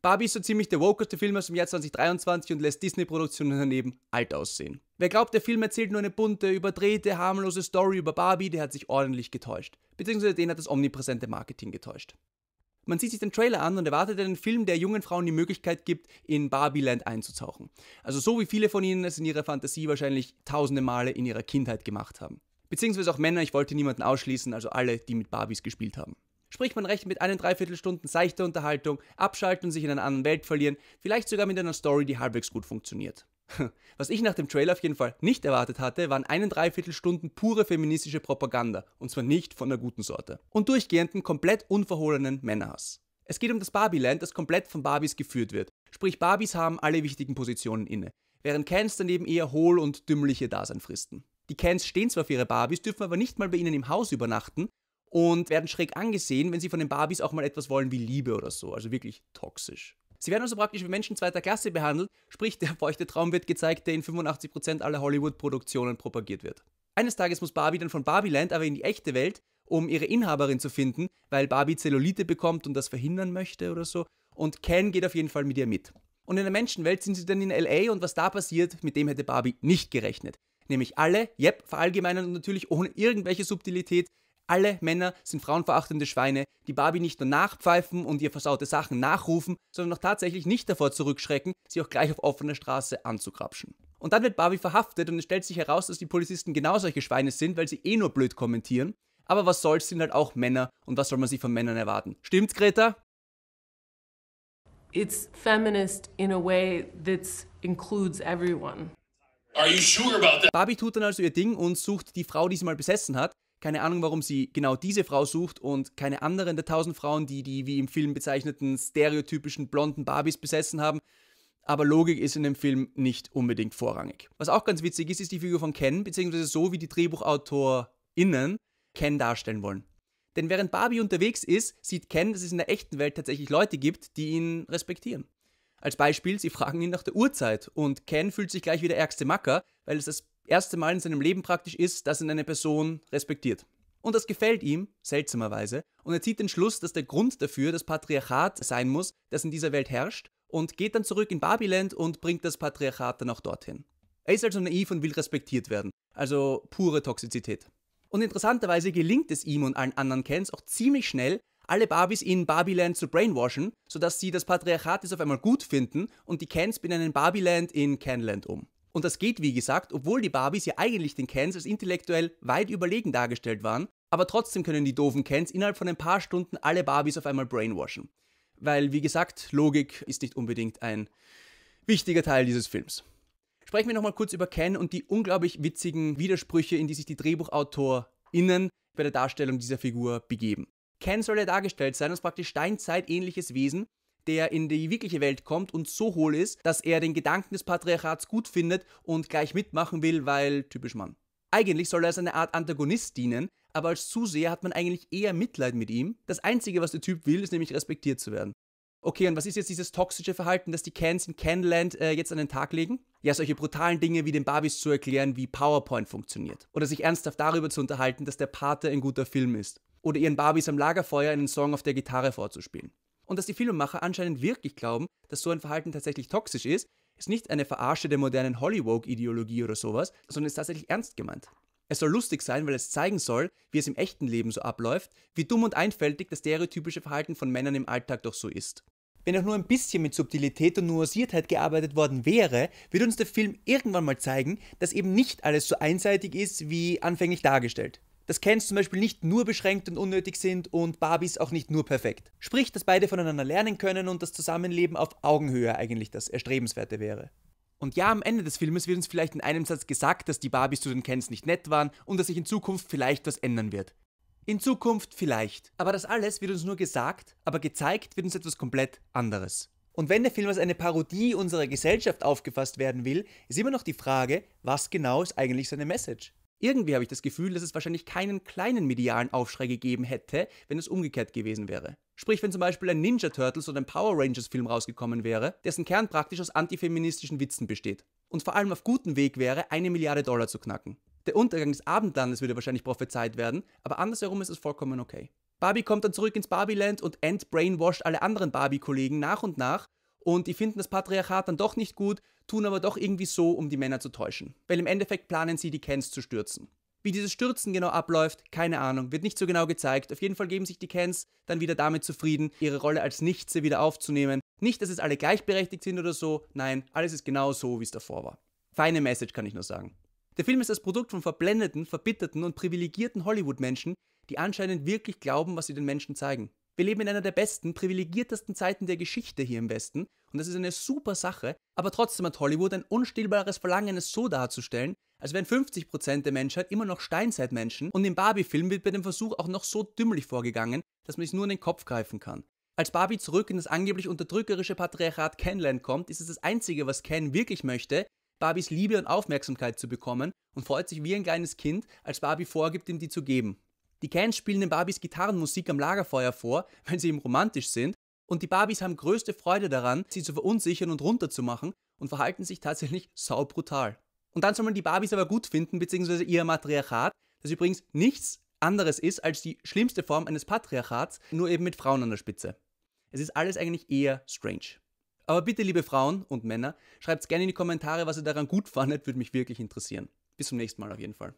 Barbie ist so ziemlich der wokeste Film aus dem Jahr 2023 und lässt Disney-Produktionen daneben alt aussehen. Wer glaubt, der Film erzählt nur eine bunte, überdrehte, harmlose Story über Barbie, der hat sich ordentlich getäuscht. Beziehungsweise den hat das omnipräsente Marketing getäuscht. Man sieht sich den Trailer an und erwartet einen Film, der jungen Frauen die Möglichkeit gibt, in Barbieland einzutauchen. Also so wie viele von ihnen es in ihrer Fantasie wahrscheinlich tausende Male in ihrer Kindheit gemacht haben. Beziehungsweise auch Männer, ich wollte niemanden ausschließen, also alle, die mit Barbies gespielt haben. Sprich, man rechnet mit einen Dreiviertelstunden seichter Unterhaltung, abschalten und sich in einer anderen Welt verlieren, vielleicht sogar mit einer Story, die halbwegs gut funktioniert. Was ich nach dem Trailer auf jeden Fall nicht erwartet hatte, waren einen Dreiviertelstunden pure feministische Propaganda, und zwar nicht von der guten Sorte. Und durchgehenden, komplett unverhohlenen Männerhass. Es geht um das Barbie-Land, das komplett von Barbies geführt wird. Sprich, Barbies haben alle wichtigen Positionen inne, während Cans daneben eher hohl und dümmliche Dasein fristen. Die Cans stehen zwar für ihre Barbies, dürfen aber nicht mal bei ihnen im Haus übernachten, und werden schräg angesehen, wenn sie von den Barbies auch mal etwas wollen wie Liebe oder so. Also wirklich toxisch. Sie werden also praktisch wie Menschen zweiter Klasse behandelt, sprich der feuchte Traum wird gezeigt, der in 85% aller Hollywood-Produktionen propagiert wird. Eines Tages muss Barbie dann von Barbieland aber in die echte Welt, um ihre Inhaberin zu finden, weil Barbie Zellulite bekommt und das verhindern möchte oder so. Und Ken geht auf jeden Fall mit ihr mit. Und in der Menschenwelt sind sie dann in LA und was da passiert, mit dem hätte Barbie nicht gerechnet. Nämlich alle, yep, verallgemeinern und natürlich ohne irgendwelche Subtilität, alle Männer sind frauenverachtende Schweine, die Barbie nicht nur nachpfeifen und ihr versaute Sachen nachrufen, sondern auch tatsächlich nicht davor zurückschrecken, sie auch gleich auf offener Straße anzukrapschen. Und dann wird Barbie verhaftet und es stellt sich heraus, dass die Polizisten genau solche Schweine sind, weil sie eh nur blöd kommentieren. Aber was soll's, sind halt auch Männer und was soll man sich von Männern erwarten? Stimmt's, Greta? It's feminist in a way that includes everyone. Are you Sure about that? Barbie tut dann also ihr Ding und sucht die Frau, die sie mal besessen hat. Keine Ahnung, warum sie genau diese Frau sucht und keine anderen der tausend Frauen, die die wie im Film bezeichneten stereotypischen blonden Barbies besessen haben. Aber Logik ist in dem Film nicht unbedingt vorrangig. Was auch ganz witzig ist, ist die Figur von Ken, beziehungsweise so wie die DrehbuchautorInnen Ken darstellen wollen. Denn während Barbie unterwegs ist, sieht Ken, dass es in der echten Welt tatsächlich Leute gibt, die ihn respektieren. Als Beispiel, sie fragen ihn nach der Uhrzeit und Ken fühlt sich gleich wie der ärgste Macker, weil es das erste Mal in seinem Leben praktisch ist, dass ihn eine Person respektiert. Und das gefällt ihm, seltsamerweise, und er zieht den Schluss, dass der Grund dafür das Patriarchat sein muss, das in dieser Welt herrscht, und geht dann zurück in Babyland und bringt das Patriarchat dann auch dorthin. Er ist also naiv und will respektiert werden, also pure Toxizität. Und interessanterweise gelingt es ihm und allen anderen Kens auch ziemlich schnell, alle Barbies in Barbieland zu brainwashen, sodass sie das Patriarchat jetzt auf einmal gut finden und die Kens binnen in Barbieland in Canland um. Und das geht, wie gesagt, obwohl die Barbies ja eigentlich den Cans als intellektuell weit überlegen dargestellt waren, aber trotzdem können die doofen Cans innerhalb von ein paar Stunden alle Barbies auf einmal brainwashen. Weil, wie gesagt, Logik ist nicht unbedingt ein wichtiger Teil dieses Films. Sprechen wir nochmal kurz über Ken und die unglaublich witzigen Widersprüche, in die sich die DrehbuchautorInnen bei der Darstellung dieser Figur begeben. Ken soll ja dargestellt sein als praktisch steinzeitähnliches Wesen, der in die wirkliche Welt kommt und so hohl ist, dass er den Gedanken des Patriarchats gut findet und gleich mitmachen will, weil typisch Mann. Eigentlich soll er als eine Art Antagonist dienen, aber als Zuseher hat man eigentlich eher Mitleid mit ihm. Das Einzige, was der Typ will, ist nämlich respektiert zu werden. Okay, und was ist jetzt dieses toxische Verhalten, das die Cans in Canland äh, jetzt an den Tag legen? Ja, solche brutalen Dinge wie den Barbies zu erklären, wie PowerPoint funktioniert. Oder sich ernsthaft darüber zu unterhalten, dass der Pate ein guter Film ist. Oder ihren Barbies am Lagerfeuer einen Song auf der Gitarre vorzuspielen und dass die Filmemacher anscheinend wirklich glauben, dass so ein Verhalten tatsächlich toxisch ist, ist nicht eine Verarsche der modernen Hollywood-Ideologie oder sowas, sondern ist tatsächlich ernst gemeint. Es soll lustig sein, weil es zeigen soll, wie es im echten Leben so abläuft, wie dumm und einfältig das stereotypische Verhalten von Männern im Alltag doch so ist. Wenn auch nur ein bisschen mit Subtilität und Nuanciertheit gearbeitet worden wäre, würde uns der Film irgendwann mal zeigen, dass eben nicht alles so einseitig ist, wie anfänglich dargestellt dass Kens zum Beispiel nicht nur beschränkt und unnötig sind und Barbies auch nicht nur perfekt. Sprich, dass beide voneinander lernen können und das Zusammenleben auf Augenhöhe eigentlich das Erstrebenswerte wäre. Und ja, am Ende des Filmes wird uns vielleicht in einem Satz gesagt, dass die Barbies zu den Kens nicht nett waren und dass sich in Zukunft vielleicht was ändern wird. In Zukunft vielleicht. Aber das alles wird uns nur gesagt, aber gezeigt wird uns etwas komplett anderes. Und wenn der Film als eine Parodie unserer Gesellschaft aufgefasst werden will, ist immer noch die Frage, was genau ist eigentlich seine Message? Irgendwie habe ich das Gefühl, dass es wahrscheinlich keinen kleinen medialen Aufschrei gegeben hätte, wenn es umgekehrt gewesen wäre. Sprich, wenn zum Beispiel ein Ninja Turtles oder ein Power Rangers Film rausgekommen wäre, dessen Kern praktisch aus antifeministischen Witzen besteht. Und vor allem auf gutem Weg wäre, eine Milliarde Dollar zu knacken. Der Untergang des Abendlandes würde wahrscheinlich prophezeit werden, aber andersherum ist es vollkommen okay. Barbie kommt dann zurück ins Barbieland und entbrainwasht alle anderen Barbie-Kollegen nach und nach und die finden das Patriarchat dann doch nicht gut, tun aber doch irgendwie so, um die Männer zu täuschen. Weil im Endeffekt planen sie, die Kens zu stürzen. Wie dieses Stürzen genau abläuft, keine Ahnung, wird nicht so genau gezeigt. Auf jeden Fall geben sich die Kens dann wieder damit zufrieden, ihre Rolle als Nichtse wieder aufzunehmen. Nicht, dass es alle gleichberechtigt sind oder so, nein, alles ist genau so, wie es davor war. Feine Message kann ich nur sagen. Der Film ist das Produkt von verblendeten, verbitterten und privilegierten Hollywood-Menschen, die anscheinend wirklich glauben, was sie den Menschen zeigen. Wir leben in einer der besten, privilegiertesten Zeiten der Geschichte hier im Westen und das ist eine super Sache, aber trotzdem hat Hollywood ein unstillbares Verlangen, es so darzustellen, als wären 50% der Menschheit immer noch Steinzeitmenschen und im Barbie-Film wird bei dem Versuch auch noch so dümmlich vorgegangen, dass man sich nur in den Kopf greifen kann. Als Barbie zurück in das angeblich unterdrückerische Patriarchat Kenland kommt, ist es das Einzige, was Ken wirklich möchte, Barbies Liebe und Aufmerksamkeit zu bekommen und freut sich wie ein kleines Kind, als Barbie vorgibt, ihm die zu geben. Die Cans spielen den Barbies Gitarrenmusik am Lagerfeuer vor, weil sie ihm romantisch sind und die Barbies haben größte Freude daran, sie zu verunsichern und runterzumachen und verhalten sich tatsächlich saubrutal. Und dann soll man die Barbies aber gut finden, beziehungsweise ihr Matriarchat, das übrigens nichts anderes ist als die schlimmste Form eines Patriarchats, nur eben mit Frauen an der Spitze. Es ist alles eigentlich eher strange. Aber bitte, liebe Frauen und Männer, schreibt gerne in die Kommentare, was ihr daran gut fandet, würde mich wirklich interessieren. Bis zum nächsten Mal auf jeden Fall.